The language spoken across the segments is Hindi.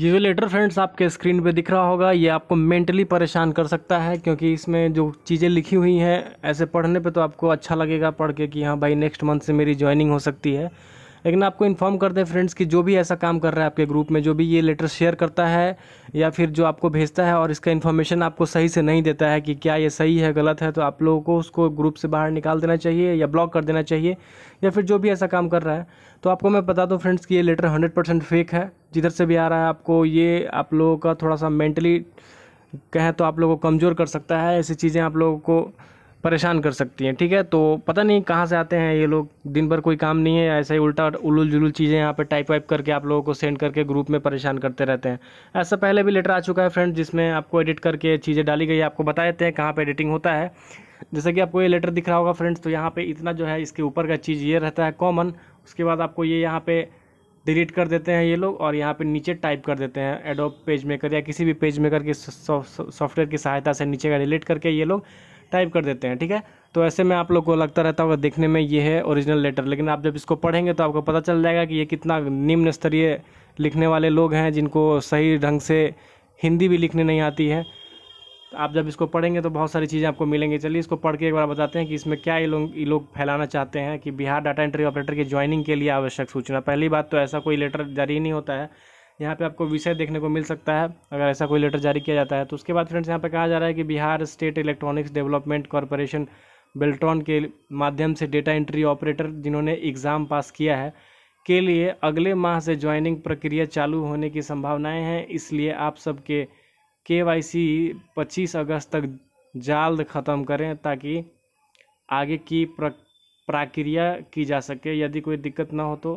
ये जो लेटर फ्रेंड्स आपके स्क्रीन पे दिख रहा होगा ये आपको मेंटली परेशान कर सकता है क्योंकि इसमें जो चीज़ें लिखी हुई हैं ऐसे पढ़ने पे तो आपको अच्छा लगेगा पढ़ के कि हाँ भाई नेक्स्ट मंथ से मेरी ज्वाइनिंग हो सकती है लेकिन आपको इन्फॉर्म कर दें फ्रेंड्स कि जो भी ऐसा काम कर रहा है आपके ग्रुप में जो भी ये लेटर शेयर करता है या फिर जो आपको भेजता है और इसका इन्फॉर्मेशन आपको सही से नहीं देता है कि क्या ये सही है गलत है तो आप लोगों को उसको ग्रुप से बाहर निकाल देना चाहिए या ब्लॉक कर देना चाहिए या फिर जो भी ऐसा काम कर रहा है तो आपको मैं बता दूँ फ्रेंड्स कि ये लेटर हंड्रेड फेक है जिधर से भी आ रहा है आपको ये आप लोगों का थोड़ा सा मेंटली कहें तो आप लोगों को कमज़ोर कर सकता है ऐसी चीज़ें आप लोगों को परेशान कर सकती हैं ठीक है तो पता नहीं कहाँ से आते हैं ये लोग दिन भर कोई काम नहीं है ऐसे ही उल्टा उलुल जुलुल चीज़ें यहाँ पे टाइप वाइप करके आप लोगों को सेंड करके ग्रुप में परेशान करते रहते हैं ऐसा पहले भी लेटर आ चुका है फ्रेंड जिसमें आपको एडिट करके चीज़ें डाली गई आपको बता देते हैं कहाँ पर एडिटिंग होता है जैसे कि आपको ये लेटर दिख रहा होगा फ्रेंड्स तो यहाँ पर इतना जो है इसके ऊपर का चीज़ ये रहता है कॉमन उसके बाद आपको ये यहाँ पर डिलीट कर देते हैं ये लोग और यहाँ पे नीचे टाइप कर देते हैं एडोप पेज मेकर या किसी भी पेज मेकर के सॉफ्टवेयर की सहायता से नीचे का डिलीट करके ये लोग टाइप कर देते हैं ठीक है तो ऐसे में आप लोग को लगता रहता होगा देखने में ये है ओरिजिनल लेटर लेकिन आप जब इसको पढ़ेंगे तो आपको पता चल जाएगा कि ये कितना निम्न स्तरीय लिखने वाले लोग हैं जिनको सही ढंग से हिंदी भी लिखने नहीं आती है आप जब इसको पढ़ेंगे तो बहुत सारी चीज़ें आपको मिलेंगी चलिए इसको पढ़ के एक बार बताते हैं कि इसमें क्या ये लोग ये लोग फैलाना चाहते हैं कि बिहार डाटा एंट्री ऑपरेटर के ज्वाइनिंग के लिए आवश्यक सूचना पहली बात तो ऐसा कोई लेटर जारी नहीं होता है यहाँ पे आपको विषय देखने को मिल सकता है अगर ऐसा कोई लेटर जारी किया जाता है तो उसके बाद फ्रेंड्स यहाँ पे कहा जा रहा है कि Bihar state electronics development corporation Beltron के माध्यम से डेटा एंट्री ऑपरेटर जिन्होंने एग्ज़ाम पास किया है के लिए अगले माह से ज्वाइनिंग प्रक्रिया चालू होने की संभावनाएँ हैं इसलिए आप सबके के वाई सी पच्चीस अगस्त तक जल्द ख़त्म करें ताकि आगे की प्रक्रिया की जा सके यदि कोई दिक्कत ना हो तो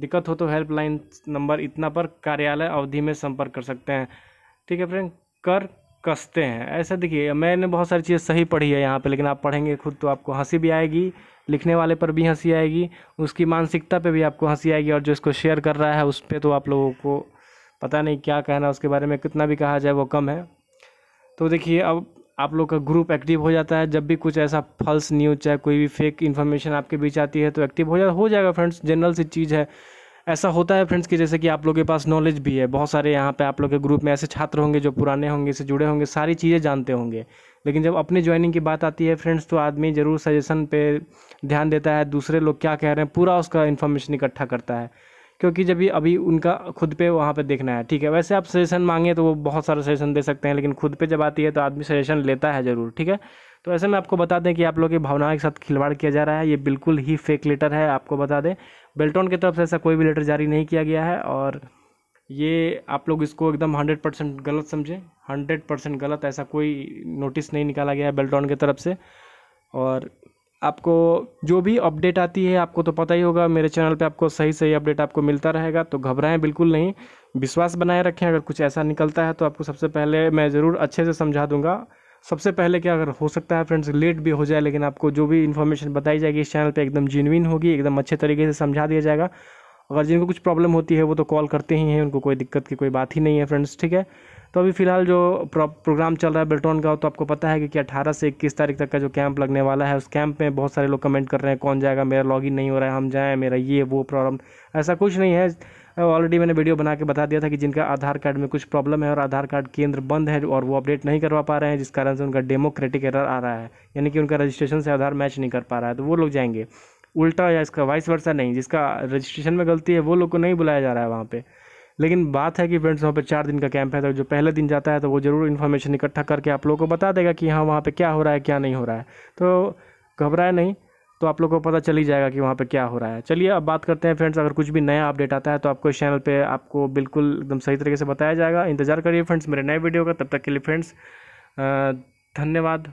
दिक्कत हो तो हेल्पलाइन नंबर इतना पर कार्यालय अवधि में संपर्क कर सकते हैं ठीक है फ्रेंड कर कसते हैं ऐसा देखिए मैंने बहुत सारी चीज़ें सही पढ़ी है यहाँ पे लेकिन आप पढ़ेंगे खुद तो आपको हंसी भी आएगी लिखने वाले पर भी हंसी आएगी उसकी मानसिकता पे भी आपको हंसी आएगी और जो इसको शेयर कर रहा है उस पर तो आप लोगों को पता नहीं क्या कहना उसके बारे में कितना भी कहा जाए वो कम है तो देखिए अब आप लोग का ग्रुप एक्टिव हो जाता है जब भी कुछ ऐसा फॉल्स न्यूज चाहे कोई भी फेक इन्फॉर्मेशन आपके बीच आती है तो एक्टिव हो जा हो जाएगा फ्रेंड्स जनरल सी चीज़ है ऐसा होता है फ्रेंड्स कि जैसे कि आप लोग के पास नॉलेज भी है बहुत सारे यहाँ पे आप लोग के ग्रुप में ऐसे छात्र होंगे जो पुराने होंगे इससे जुड़े होंगे सारी चीज़ें जानते होंगे लेकिन जब अपने ज्वाइनिंग की बात आती है फ्रेंड्स तो आदमी ज़रूर सजेशन पे ध्यान देता है दूसरे लोग क्या कह रहे हैं पूरा उसका इन्फॉर्मेशन इकट्ठा करता है क्योंकि जब अभी उनका खुद पे वहाँ पे देखना है ठीक है वैसे आप सजेशन मांगे तो वो बहुत सारा सजेशन दे सकते हैं लेकिन खुद पे जब आती है तो आदमी सजेशन लेता है ज़रूर ठीक है तो ऐसे में आपको बता दें कि आप लोग की भावनाओं के साथ खिलवाड़ किया जा रहा है ये बिल्कुल ही फेक लेटर है आपको बता दें बेल्टॉन की तरफ से ऐसा कोई भी लेटर जारी नहीं किया गया है और ये आप लोग इसको एकदम हंड्रेड परसेंट गलत समझें हंड्रेड परसेंट गलत ऐसा कोई नोटिस नहीं निकाला गया है बेल्टॉन की तरफ से और आपको जो भी अपडेट आती है आपको तो पता ही होगा मेरे चैनल पे आपको सही सही अपडेट आपको मिलता रहेगा तो घबराएं बिल्कुल नहीं विश्वास बनाए रखें अगर कुछ ऐसा निकलता है तो आपको सबसे पहले मैं ज़रूर अच्छे से समझा दूंगा सबसे पहले क्या अगर हो सकता है फ्रेंड्स लेट भी हो जाए लेकिन आपको जो भी इन्फॉर्मेशन बताई जाएगी इस चैनल पर एकदम जेनविन होगी एकदम अच्छे तरीके से समझा दिया जाएगा अगर जिनको कुछ प्रॉब्लम होती है वो तो कॉल करते ही हैं उनको कोई दिक्कत की कोई बात ही नहीं है फ्रेंड्स ठीक है तो अभी फ़िलहाल जो प्रोग्राम चल रहा है बिल्टॉन का तो आपको पता है कि, कि अठारह से इक्कीस तारीख तक का जो कैंप लगने वाला है उस कैंप में बहुत सारे लोग कमेंट कर रहे हैं कौन जाएगा मेरा लॉग नहीं हो रहा है हम जाएँ मेरा ये वो प्रॉब्लम ऐसा कुछ नहीं है ऑलरेडी मैंने वीडियो बना के बता दिया था कि जिनका आधार कार्ड में कुछ प्रॉब्लम है और आधार कार्ड केंद्र बंद है और वो अपडेट नहीं करवा पा रहे हैं जिस कारण से उनका डेमोक्रेटिक एरर आ रहा है यानी कि उनका रजिस्ट्रेशन से आधार मैच नहीं कर पा रहा है तो वो लोग जाएंगे उल्टा या इसका वाइस वर्षा नहीं जिसका रजिस्ट्रेशन में गलती है वो लोग को नहीं बुलाया जा रहा है वहाँ पर लेकिन बात है कि फ्रेंड्स वहाँ पर चार दिन का कैंप है तो जो पहले दिन जाता है तो वो ज़रूर इन्फॉर्मेशन इकट्ठा करके आप लोगों को बता देगा कि हाँ वहाँ पर क्या हो रहा है क्या नहीं हो रहा है तो घबराए नहीं तो आप लोग को पता चल ही जाएगा कि वहाँ पे क्या हो रहा है चलिए अब बात करते हैं फ्रेंड्स अगर कुछ भी नया अपडेट आता है तो आपको इस चैनल पे आपको बिल्कुल एकदम सही तरीके से बताया जाएगा इंतजार करिए फ्रेंड्स मेरे नए वीडियो का तब तक के लिए फ्रेंड्स धन्यवाद